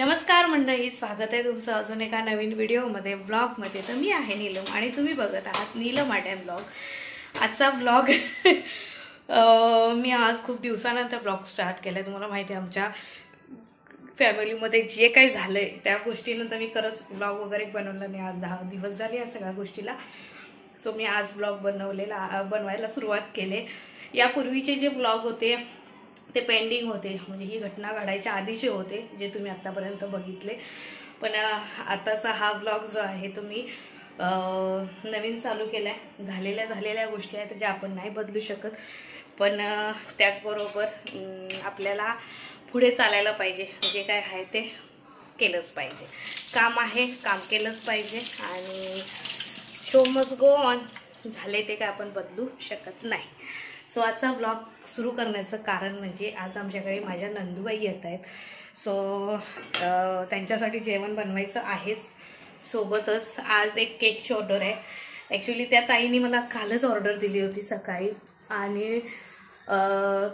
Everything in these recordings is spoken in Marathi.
नमस्कार मंडळी स्वागत आहे तुमचं अजून एका नवीन व्हिडिओमध्ये ब्लॉगमध्ये तर मी आहे नीलम आणि तुम्ही बघत आहात नीलम आटॅम ब्लॉग आजचा ब्लॉग मी आज खूप दिवसानंतर ब्लॉग स्टार्ट केला आहे तुम्हाला माहिती आहे आमच्या फॅमिलीमध्ये जे काही झालं आहे त्या गोष्टीनंतर मी खरंच ब्लॉग वगैरे बनवलं नाही आज दहा दिवस झाले या सगळ्या गोष्टीला सो मी आज ब्लॉग बनवलेला बनवायला सुरुवात केले यापूर्वीचे जे ब्लॉग होते ते पेंडिंग होते म्हणजे ही घटना घडायच्या आधीचे होते जे तुम्ही आत्तापर्यंत बघितले पण आताचा हा ब्लॉग जो आहे तो मी नवीन चालू केला आहे झालेल्या झालेल्या गोष्टी आहेत ज्या आपण नाही बदलू शकत पण त्याचबरोबर आपल्याला पुढे चालायला पाहिजे जे काय आहे ते केलंच पाहिजे काम आहे काम केलंच पाहिजे आणि शो मज गो ऑन झाले ते काय आपण बदलू शकत नाही सो आजचा ब्लॉग सुरू करण्याचं कारण म्हणजे आज आमच्याकडे माझ्या नंदूबाई येत आहेत सो त्यांच्यासाठी जेवण बनवायचं आहेच सोबतच आज एक केकची ऑर्डर आहे ॲक्च्युली त्या ताईने मला कालच ऑर्डर दिली होती सकाळी आणि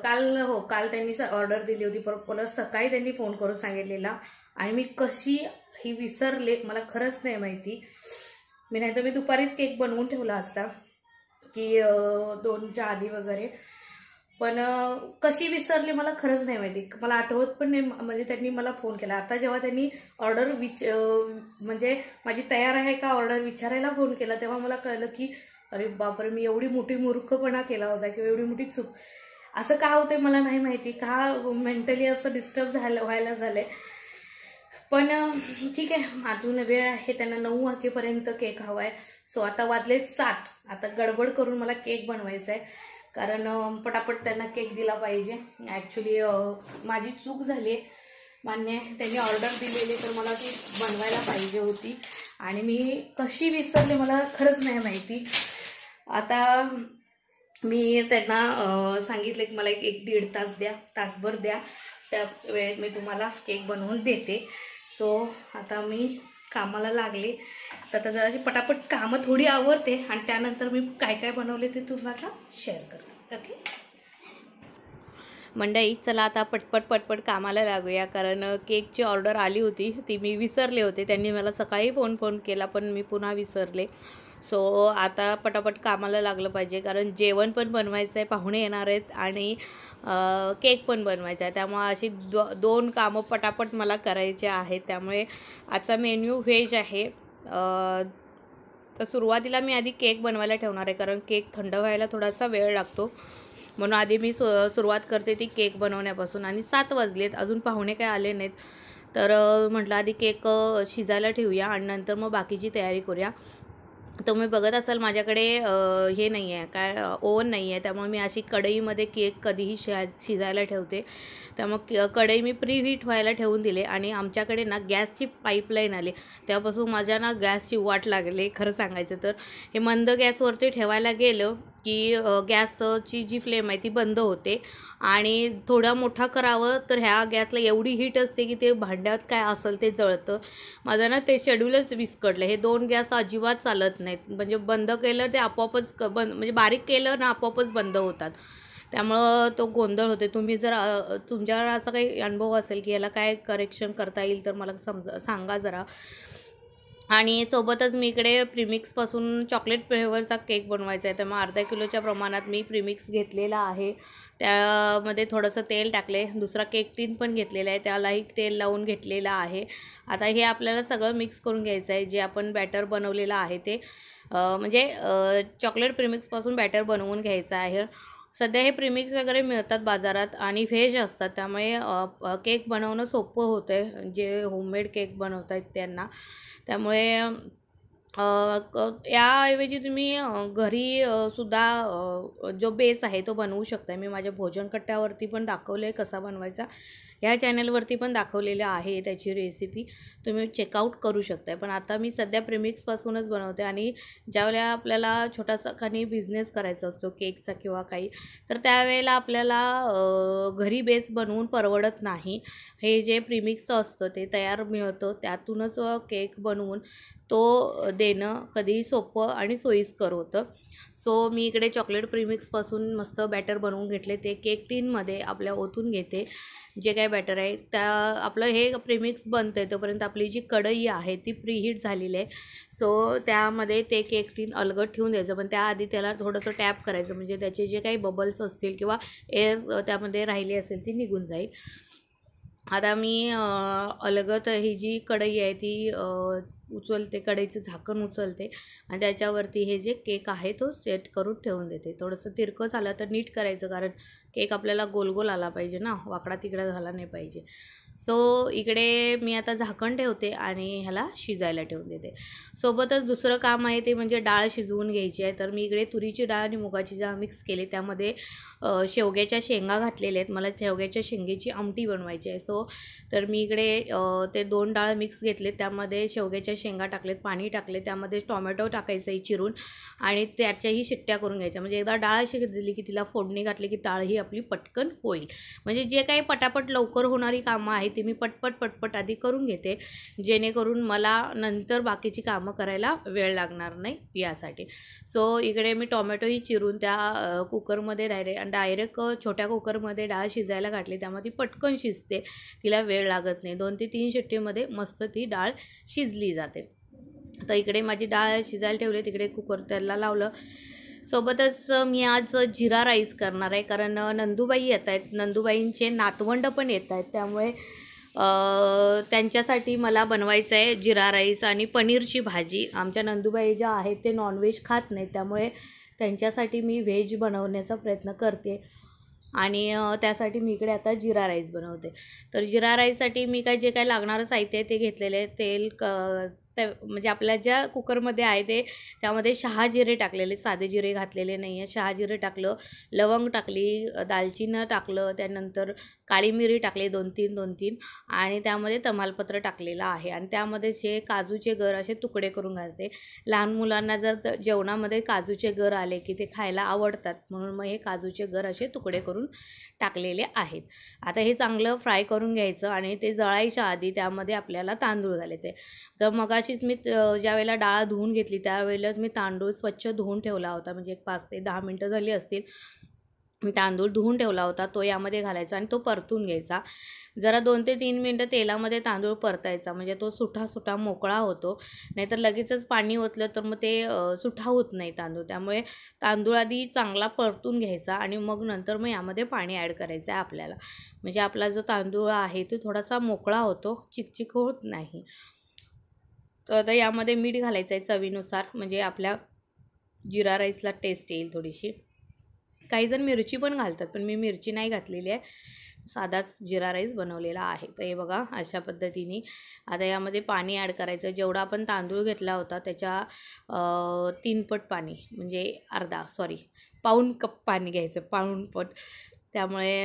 काल हो काल त्यांनी ऑर्डर दिली होती पर परत सकाळी त्यांनी फोन करून सांगितलेला आणि मी कशी ही विसरले मला खरंच नाही माहिती मी नाहीतर मी दुपारीच केक बनवून ठेवला असता की दोनच्या आधी वगैरे पण कशी विसरली मला खरंच नाही माहिती मला आठवत पण नाही म्हणजे त्यांनी मला फोन केला आता जेव्हा त्यांनी ऑर्डर विच म्हणजे माझी तयार आहे का ऑर्डर विचारायला फोन केला तेव्हा मला कळलं की अरे बापरे मी एवढी मोठी मूर्खपणा केला होता किंवा एवढी मोठी चूक असं का होतंय मला नाही माहिती का मेंटली असं डिस्टर्ब झालं व्हायला झालं आहे पण ठीक आहे अजून वेळ आहे त्यांना नऊ वाजेपर्यंत केक हवा आहे सो आता वाजले सात आता गडबड करून मला केक बनवायचा आहे कारण पटापट त्यांना केक दिला पाहिजे ॲक्च्युली माझी चूक झाली आहे मान्य त्यांनी ऑर्डर दिलेली तर मला ती बनवायला पाहिजे होती आणि मी कशी विसरले मला खरंच नाही माहिती आता मी त्यांना सांगितले की मला एक एक दीड तास द्या तासभर द्या त्या वेळेत मी तुम्हाला केक बनवून देते सो आता मी कामाला लागले तर आता जराशी पटापट कामं थोडी आवडते आणि त्यानंतर मी काय काय बनवले ते तुम्हाला शेअर करते ओके मंडई चला आता पटपट पटपट कामाला लागूया कारण केकची ऑर्डर आली होती ती मी विसरले होते त्यांनी मला सकाळी फोन फोन केला पण मी पुन्हा विसरले सो आता पटापट कामाला लागलं पाहिजे कारण जेवण पण बनवायचं आहे पाहुणे येणार आहेत आणि केक पण बनवायचा आहे त्यामुळे अशी दो दोन कामं पटापट मला करायचे आहेत त्यामुळे आजचा मेन्यू व्हेज आहे तर सुरुवातीला मी आधी केक बनवायला ठेवणार आहे कारण केक थंड व्हायला थोडासा वेळ लागतो म्हणून आधी मी सु सुरुवात करते ती केक बनवण्यापासून आणि सात वाजलेत अजून पाहुणे काय आले नाहीत तर म्हटलं आधी केक शिजायला ठेवूया आणि नंतर मग बाकीची तयारी करूया तुम्ही बघत असाल माझ्याकडे हे नाही आहे काय ओव्हन नाही आहे त्यामुळे मी अशी कढईमध्ये केक कधीही शि शिजायला ठेवते त्यामुळे कढई मी प्रीहीट व्हायला ठेवून दिले आणि आमच्याकडे ना गॅसची पाईपलाईन आली तेव्हापासून माझ्या ना गॅसची वाट लागली खरं सांगायचं तर हे मंद गॅसवरती ठेवायला गेलं की गॅसची जी फ्लेम आहे ती बंद होते आणि थोडा मोठा करावं तर ह्या गॅसला एवढी हीट असते की ते भांड्यात काय असेल ते जळतं माझं ना ते शेड्यूलच विस्कडलं हे दोन गॅस अजिबात चालत नाहीत म्हणजे बंद केलं ते आपोआपच क बंद म्हणजे बारीक केलं ना आपोआपच बंद होतात त्यामुळं तो गोंधळ होते तुम्ही जर तुमच्याकडे असा काही अनुभव असेल की याला काय करेक्शन करता येईल तर मला समजा सांगा जरा आणि सोबतच मी इकडे प्रिमिक्सपासून चॉकलेट फ्लेवरचा केक बनवायचा आहे तर मग अर्धा किलोच्या प्रमाणात मी प्रिमिक्स घेतलेला आहे त्यामध्ये थोडंसं तेल टाकले दुसरा केक टीन पण घेतलेला आहे त्यालाही तेल लावून घेतलेलं आहे आता हे आपल्याला सगळं मिक्स करून घ्यायचं आहे जे आपण बॅटर बनवलेलं आहे ते म्हणजे चॉकलेट प्रिमिक्सपासून बॅटर बनवून घ्यायचं आहे सध्या हे प्रिमिक्स वगैरे मिळतात बाजारात आणि व्हेज असतात त्यामुळे केक बनवणं सोपं होतं आहे जे होममेड केक बनवत आहेत त्यांना त्यामुळे याऐवजी तुम्ही घरी सुद्धा जो बेस आहे तो बनवू शकता मी माझ्या भोजन कट्ट्यावरती पण दाखवलं आहे कसा बनवायचा ह्या चॅनलवरती पण दाखवलेलं आहे त्याची रेसिपी तुम्ही चेकआउट करू शकताय पण आता मी सध्या प्रिमिक्सपासूनच बनवते आणि ज्यावेळेला आपल्याला छोटासा काही बिझनेस करायचा असतो केकचा किंवा काही तर त्यावेळेला आपल्याला घरी बेस बनवून परवडत नाही हे जे प्रिमिक्सचं असतं ते तयार मिळतं त्यातूनच केक बनवून तो देणं कधीही सोपं आणि सोयीस्कर होतं सो मी इकडे चॉकलेट प्रीमिक्सपासून मस्त बॅटर बनवून घेतले ते केक टीनमध्ये आपल्या ओतून घेते जे काय बॅटर आहे त्या आपलं हे प्रीमिक्स बनतं आहे तोपर्यंत आपली जी कढई आहे ती प्रीहीट झालेली आहे सो त्यामध्ये ते केक टीन अलगट ठेवून द्यायचं पण त्याआधी त्याला थोडंसं टॅप करायचं म्हणजे त्याचे जे काही बबल्स असतील किंवा एअर त्यामध्ये राहिली असेल ती निघून जाईल आता मी अलगत ही जी कढई आहे ती उचलते कढईचं झाकण उचलते आणि त्याच्यावरती हे जे केक आहे तो सेट करून ठेवून देते थोडंसं तिरकं झालं तर नीट करायचं कारण केक आपल्याला गोल गोल आला पाहिजे ना वाकडा तिकडा झाला नाही पाहिजे सो इकडे मी आता झाकण ठेवते आणि ह्याला शिजायला ठेवून देते सोबतच दुसरं काम आहे ते म्हणजे डाळ शिजवून घ्यायची आहे तर मी इकडे तुरीची डाळ आणि मुगाची डाळ मिक्स केली त्यामध्ये शेवग्याच्या शेंगा घातलेल्या आहेत मला शेवग्याच्या शेंगेची आमटी बनवायची आहे सो तर मी इकडे ते दोन डाळ मिक्स घेतले त्यामध्ये शेवग्याच्या शेंगा टाकलेत पाणी टाकले त्यामध्ये टॉमॅटो टाकायचं आहे चिरून आणि त्याच्याही शिट्ट्या करून घ्यायच्या म्हणजे एकदा डाळ अशी दिली की तिला फोडणी घातली की डाळ ही आपली पटकन होईल म्हणजे जे काही पटापट लवकर होणारी कामं आहेत आहे ती मी पटपट पटपट आधी करून घेते जेणेकरून मला नंतर बाकीची कामं करायला वेळ लागणार नाही यासाठी सो इकडे मी टोमॅटोही चिरून त्या कुकरमध्ये आणि डायरेक्ट छोट्या कुकरमध्ये डाळ शिजायला घातली त्यामुळे ती पटकन शिजते तिला वेळ लागत नाही दोन ते तीन शिट्टीमध्ये मस्त ती डाळ शिजली जाते तर इकडे माझी डाळ शिजायला ठेवली तिकडे कुकर त्याला लावलं सोबतच मी आज जिरा राईस करणार आहे कारण नंदूबाई येत आहेत नंदूबाईंचे नातवंड पण येत आहेत त्यामुळे त्यांच्यासाठी मला बनवायचं आहे जिरा राईस आणि पनीरची भाजी आमच्या नंदूबाई ज्या आहेत ते नॉनव्हेज खात नाही त्यामुळे त्यांच्यासाठी मी व्हेज बनवण्याचा प्रयत्न करते आणि त्यासाठी मी इकडे आता जिरा राईस बनवते तर जिरा राईससाठी मी काय जे काय लागणारं साहित्य आहे ते घेतलेले तेल क त्या म्हणजे आपल्या ज्या कुकरमध्ये आहे ते त्यामध्ये शहा जिरे टाकलेले साधे जिरे घातलेले नाही आहे शहा जिरे टाकलं लवंग टाकली दालचिनी टाकलं त्यानंतर काळी मिरी टाकली दोन तीन दोन तीन आणि त्यामध्ये तमालपत्र टाकलेलं आहे आणि त्यामध्ये जे काजूचे गर असे तुकडे करून घालते लहान मुलांना जर जेवणामध्ये काजूचे गर आले की ते खायला आवडतात म्हणून मग हे काजूचे गर असे तुकडे करून टाकलेले आहेत आता हे चांगलं फ्राय करून घ्यायचं आणि ते जळायच्या आधी त्यामध्ये आपल्याला तांदूळ घालायचे तर अशीच मी ज्यावेळेला डाळ धुवून घेतली त्यावेळेलाच मी तांदूळ स्वच्छ धुवून ठेवला होता म्हणजे एक पाच ते दहा मिनटं झाली असतील मी तांदूळ धुवून ठेवला होता तो यामध्ये घालायचा आणि तो परतून घ्यायचा जरा दोन ते तीन मिनटं तेलामध्ये तांदूळ परतायचा म्हणजे तो सुठा सुठा मोकळा होतो नाहीतर लगेचच पाणी ओतलं तर मग ते सुठा होत नाही तांदूळ त्यामुळे तांदूळ आधी चांगला परतून घ्यायचा आणि मग नंतर मग यामध्ये पाणी ॲड करायचं आहे आपल्याला म्हणजे आपला जो तांदूळ आहे तो थोडासा मोकळा होतो चिकचिक होत नाही तर आता यामध्ये मीठ घालायचं आहे चवीनुसार म्हणजे आपल्या जिरा राईसला टेस्ट येईल थोडीशी जण मिरची पण घालतात पण मी मिरची नाही घातलेली आहे साधाच जिरा राईस बनवलेला आहे तर हे बघा अशा पद्धतीने आता यामध्ये पाणी ॲड करायचं जेवढा आपण तांदूळ घेतला होता त्याच्या तीनपट पाणी म्हणजे अर्धा सॉरी पाऊन कप पाणी घ्यायचं पट त्यामुळे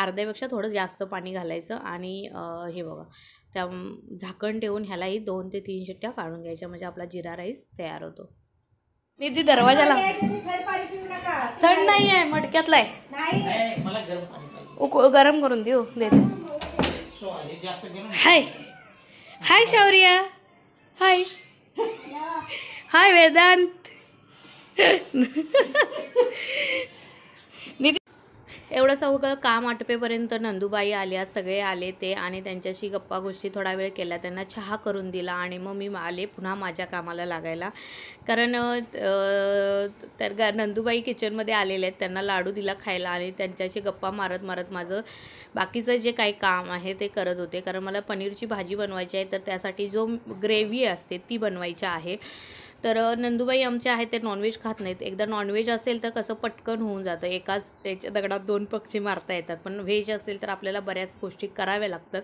अर्ध्यापेक्षा थोडं जास्त पाणी घालायचं आणि हे बघा त्या झाकण ठेवून ह्यालाही दोन ते तीन शिट्ट्या काढून घ्यायच्या म्हणजे आपला जिरा राईस तयार होतो निधी दरवाजाला थंड नाही आहे मडक्यातला आहे उकळ गरम करून देऊ देते हाय हाय शौर्या हाय हाय वेदांत एवढं सगळं काम आटपेपर्यंत नंदूबाई आल्या सगळे आले ते आणि त्यांच्याशी गप्पा गोष्टी थोडा वेळ केला त्यांना चहा करून दिला आणि मग मी आले पुन्हा माझ्या कामाला लागायला कारण तर नंदूबाई नंदूबाई किचनमध्ये आलेले आहेत त्यांना लाडू दिला खायला आणि त्यांच्याशी गप्पा मारत मारत माझं बाकीचं जे काही काम आहे ते करत होते कारण मला पनीरची भाजी बनवायची आहे तर त्यासाठी जो ग्रेव्ही असते ती बनवायची आहे तर नंदूबाई आमच्या आहेत ते नॉनव्हेज खात नाहीत एकदा नॉनव्हेज असेल तर कसं पटकन होऊन जातं एकाच त्याच्या दगडात दोन पक्षी मारता येतात पण व्हेज असेल तर आपल्याला बऱ्याच गोष्टी कराव्या लागतात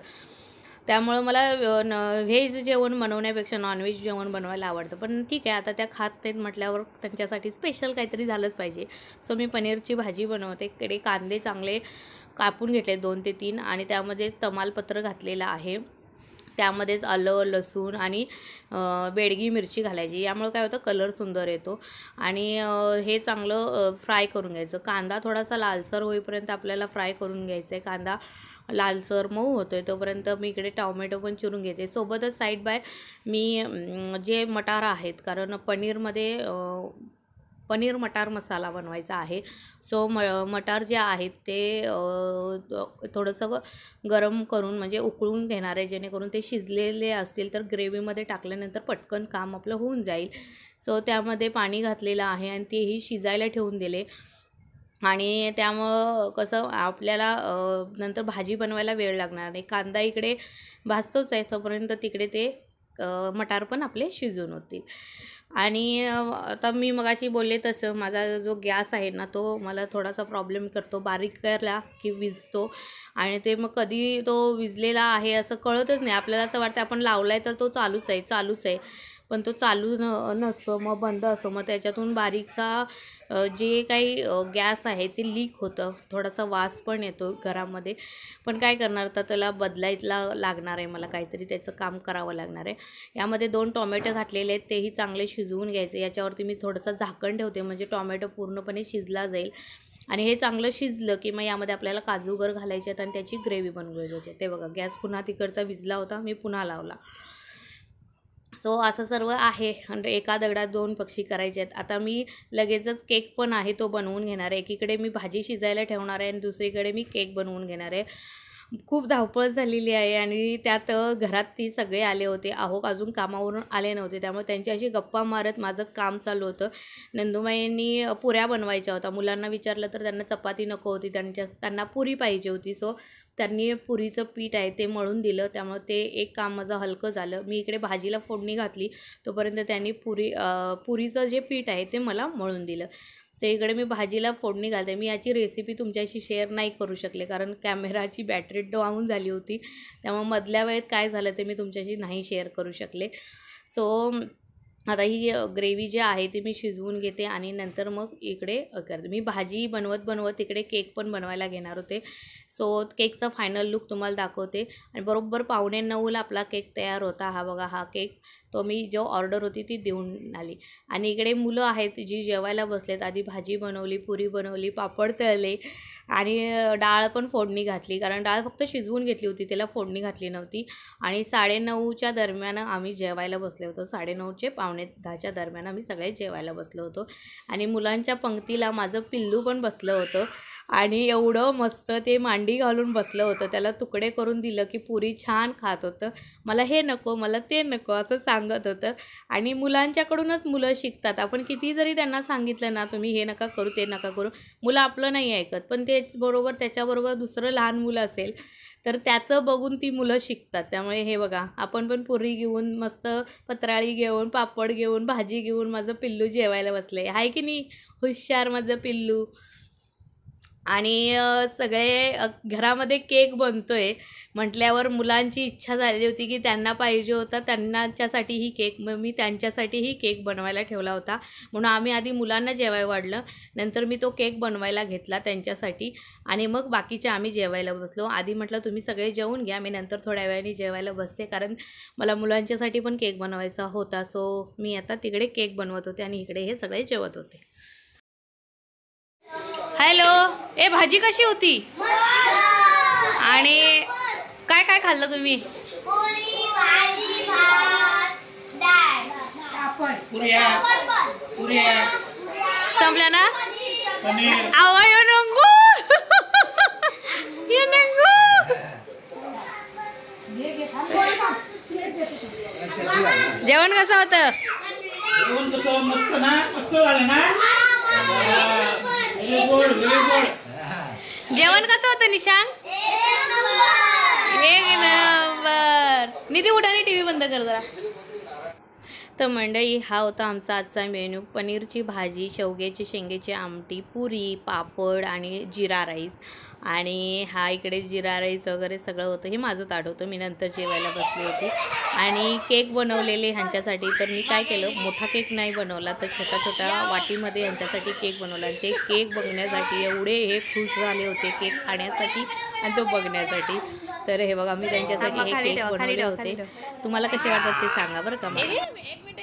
त्यामुळं मला न व्हेज जेवण बनवण्यापेक्षा नॉनव्हेज जेवण बनवायला आवडतं पण ठीक आहे आता त्या खात नाहीत म्हटल्यावर त्यांच्यासाठी स्पेशल काहीतरी झालंच पाहिजे सो मी पनीरची भाजी बनवते कडे कांदे चांगले कापून घेतले दोन ते तीन आणि त्यामध्येच तमालपत्र घातलेलं आहे त्यामध्येच आलं लसूण आणि बेडगी मिरची घालायची यामुळे काय होतं कलर सुंदर येतो आणि हे चांगलं फ्राय करून घ्यायचं कांदा थोडासा लालसर होईपर्यंत आपल्याला फ्राय करून घ्यायचं आहे कांदा लालसर मऊ होतो आहे तोपर्यंत मी इकडे टॉमॅटो पण चिरून घेते सोबतच साईड बाय मी जे मटार आहेत कारण पनीरमध्ये पनीर मटार मसाला बनवायचा आहे सो म मटार जे आहेत ते थोडंसं गरम करून म्हणजे उकळून घेणार आहे जेणेकरून ते शिजलेले असतील तर ग्रेव्हीमध्ये टाकल्यानंतर पटकन काम आपलं होऊन जाईल सो त्यामध्ये पाणी घातलेलं आहे आणि तेही शिजायला ठेवून दिले आणि त्यामुळं कसं आपल्याला नंतर भाजी बनवायला वेळ लागणार नाही कांदा इकडे भाजतोच आहे तोपर्यंत तिकडे ते मटार पण आपले शिजून होतील आणि आता मी मगाशी बोलले तसं माझा जो गॅस आहे ना तो मला थोडासा प्रॉब्लेम करतो बारीक करला की विजतो आणि ते मग कधी तो विजलेला आहे असं कळतच नाही आपल्याला असं वाटतं आपण लावला आहे तर तो चालूच आहे चालूच आहे पण तो चालू न नसतो मग बंद असतो मग त्याच्यातून बारीकसा जे काही गॅस आहे ते लीक होतं थोडासा वास पण येतो घरामध्ये पण काय करणार तर त्याला बदलायला लागणार आहे मला काहीतरी त्याचं काम करावं लागणार आहे यामध्ये दोन टॉमॅटो घातलेले आहेत तेही चांगले शिजवून घ्यायचे याच्यावरती मी थोडंसं झाकण ठेवते म्हणजे टॉमॅटो पूर्णपणे शिजला जाईल आणि हे चांगलं शिजलं की मग यामध्ये आपल्याला काजूगर घालायचे आहेत आणि त्याची ग्रेव्ही बनवायची ते बघा गॅस पुन्हा तिकडचा विजला होता मी पुन्हा लावला सो असं सर्व आहे एका दगडात दोन पक्षी करायचे आहेत आता मी लगेचच केक पण आहे तो बनवून घेणार आहे एकीकडे मी भाजी शिजायला ठेवणार आहे आणि दुसरीकडे मी केक बनवून घेणार आहे खूप धावपळ झालेली आहे आणि त्यात घरात ती सगळे आले होते अहो अजून कामावरून आले नव्हते त्यामुळे त्यांची अशी गप्पा मारत माझं काम चालू होतं नंदुमाईंनी पुऱ्या बनवायच्या होत्या मुलांना विचारलं तर त्यांना चपाती नको होती त्यांच्या त्यांना पुरी पाहिजे होती सो त्यांनी पुरीचं पीठ आहे ते मळून दिलं त्यामुळे ते एक काम माझं हलकं झालं मी इकडे भाजीला फोडणी घातली तोपर्यंत त्यांनी पुरी पुरीचं जे पीठ आहे ते मला मळून दिलं तर इकडे मी भाजीला फोडणी घालते मी याची रेसिपी तुमच्याशी शेअर नाही करू शकले कारण कॅमेराची बॅटरी डाऊन झाली होती त्यामुळे मधल्या वेळेत काय झालं ते मी तुमच्याशी नाही शेअर करू शकले सो आता ही ग्रेव्ही जी आहे ती मी शिजवून घेते आणि नंतर मग इकडे करते मी भाजी बनवत बनवत इकडे केक पण बनवायला घेणार होते सो केकचा फायनल लुक तुम्हाला दाखवते आणि बरोबर पावणे नऊला आपला केक तयार होता हा बघा हा केक तो मी जो ऑर्डर होती ती देऊन आली आणि इकडे मुलं आहेत जी जेवायला बसलेत आधी भाजी बनवली पुरी बनवली पापड तळले आणि डाळ पण फोडणी घातली कारण डाळ फक्त शिजवून घेतली होती त्याला फोडणी घातली नव्हती आणि साडेनऊच्या दरम्यान आम्ही जेवायला बसले होतो साडेनऊचे पावणे दहाच्या दरम्यान आम्ही सगळे जेवायला बसलो होतो आणि मुलांच्या पंक्तीला माझं पिल्लू पण बसलं होतं आणि एवढं मस्त ते मांडी घालून बसलं होतं त्याला तुकडे करून दिलं की पुरी छान खात होतं मला हे नको मला ते नको असं सांगत होतं आणि मुलांच्याकडूनच मुलं शिकतात आपण किती जरी त्यांना सांगितलं ना तुम्ही हे नका करू ते नका करू मुलं आपलं नाही ऐकत पण बरोबर त्याच्याबरोबर दुसरं लहान मुलं असेल तर त्याचं बघून ती मुलं शिकतात त्यामुळे हे बघा आपण पण पुरी घेऊन मस्त पत्राळी घेऊन पापड घेऊन भाजी घेऊन माझं पिल्लू जेवायला बसलं आहे की नाही हुशार माझं पिल्लू आणि सगळे घरामध्ये केक बनतो आहे म्हटल्यावर मुलांची इच्छा झालेली होती की त्यांना पाहिजे होता त्यांनाच्यासाठीही केक मग मी त्यांच्यासाठीही केक बनवायला ठेवला होता म्हणून आम्ही आधी मुलांना जेवाय वाढलं नंतर मी तो केक बनवायला घेतला त्यांच्यासाठी आणि मग बाकीच्या आम्ही जेवायला बसलो आधी म्हटलं तुम्ही सगळे जेवून घ्या मी नंतर थोड्या वेळाने जेवायला बसते कारण मला मुलांच्यासाठी पण केक बनवायचा होता सो मी आता तिकडे केक बनवत होते आणि इकडे हे सगळे जेवत होते हॅलो ए भाजी कशी होती आणि काय काय खाल्लं तुम्ही संपल्या ना आवाय नंगू ये नंगू जेवण कसं होतं जेवण कसं मस्त ना मस्त झालं ना जेवण कसं होतं निशांग एक नंबर निधी उठाने टीव्ही बंद कर जरा तर मंडई हा होता आमचा आजचा मेन्यू पनीरची भाजी शेवग्याची शेंगेची आमटी पुरी पापड आणि जिरा राईस आणि हा इकडे जिरा राईस वगैरे सगळं होतं हे माझं ताट मी नंतर जेवायला बसली होती आणि केक बनवलेले ह्यांच्यासाठी तर मी काय केलं मोठा केक नाही बनवला तर छोटा छोटा वाटीमध्ये ह्यांच्यासाठी केक बनवला आणि ते केक बघण्यासाठी एवढे हे खुश झाले होते केक खाण्यासाठी आणि तो बघण्यासाठी तर हे बघा मी त्यांच्यासाठी हे केक बनवले होते तुम्हाला कसे वाटतात ते सांगा बरं का मला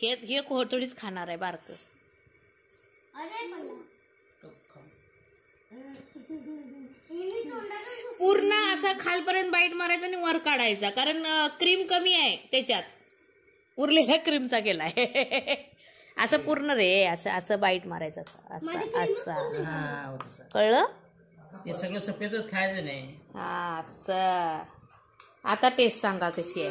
हे हे खाणार आहे बारक पूर्ण असा खालपर्यंत बाईट मारायचा आणि वर काढायचा कारण क्रीम कमी आहे त्याच्यात उरलेल्या क्रीमचा केलाय असं पूर्ण रे असं असं बाईट मारायचं असं असं कळलं हे सगळं सफेदच खायचं नाही हा असं आता टेस्ट सांगा कशी आहे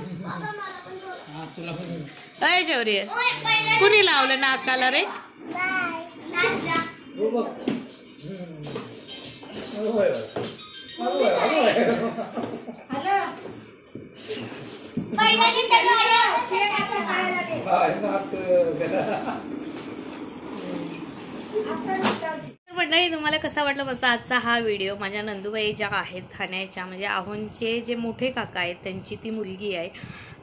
अय शौर्य कुणी लावलं नाकाला रे नाही तुम्हाला कसा वाटला माझा आजचा हा व्हिडिओ माझ्या नंदूबाई ज्या आहेत ठाण्याच्या म्हणजे आहोंचे जे मोठे काका आहेत त्यांची ती मुलगी आहे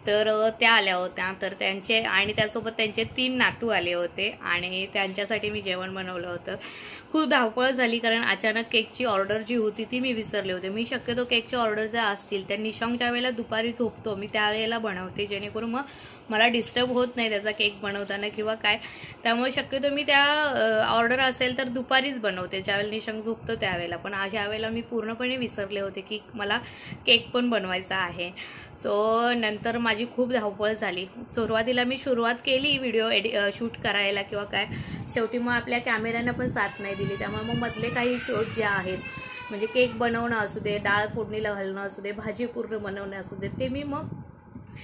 तर त्या आल्या होत्या तर त्यांचे आणि त्यासोबत त्यांचे तीन नातू आले होते आणि त्यांच्यासाठी मी जेवण बनवलं होतं खूप धावपळ झाली कारण अचानक केकची ऑर्डर जी होती ती मी विसरले होते मी शक्यतो केकच्या ऑर्डर ज्या असतील त्या ज्या वेळेला दुपारी झोपतो मी त्यावेळेला बनवते जेणेकरून मग मला डिस्टर्ब होत नाही त्याचा केक बनवताना किंवा काय त्यामुळे शक्यतो मी त्या ऑर्डर असेल तर दुपारीच बनवते ज्यावेळेला निशंक झोपतो त्यावेळेला पण अशा वेळेला मी पूर्णपणे विसरले होते की मला केक पण बनवायचा आहे सो नंतर माझी खूप धावपळ झाली सुरुवातीला मी सुरुवात केली व्हिडिओ एडि शूट करायला किंवा काय शेवटी मग आपल्या कॅमेऱ्यानं पण साथ नाही दिली त्यामुळे मग मधले काही शोट जे आहेत म्हणजे केक बनवणं असू दे डाळ फोडणीला घालणं असू दे भाजी पूर्ण बनवणं असू दे ते मी मग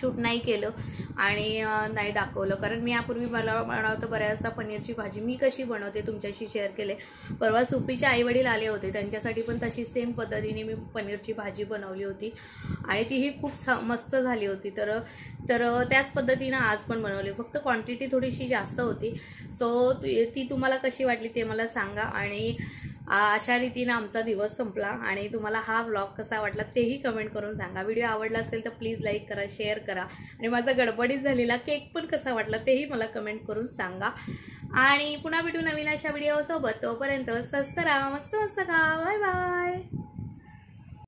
शूट नाही केलं आणि नाही दाखवलं कारण मी यापूर्वी मला बनवतं बऱ्याचदा पनीरची भाजी मी कशी बनवते तुमच्याशी शेअर केले परवा सुपीचे आईवडील आले होते त्यांच्यासाठी पण तशी सेम पद्धतीने मी पनीरची भाजी बनवली होती आणि तीही खूप मस्त झाली होती तर तर त्याच पद्धतीनं आज पण बनवली फक्त क्वांटिटी थोडीशी जास्त होती सो ती तुम्हाला कशी वाटली ते मला सांगा आणि अशा रीतीनं आमचा दिवस संपला आणि तुम्हाला हा व्लॉग कसा वाटला तेही कमेंट करून सांगा व्हिडिओ आवडला असेल तर प्लीज लाईक करा शेअर करा आणि माझा गडबडीत झालेला केक पण कसा वाटला तेही मला कमेंट करून सांगा आणि पुन्हा भेटू नवीन अशा व्हिडिओसोबत तोपर्यंत स्वस्त राहा मस्त मस्त खा बाय बाय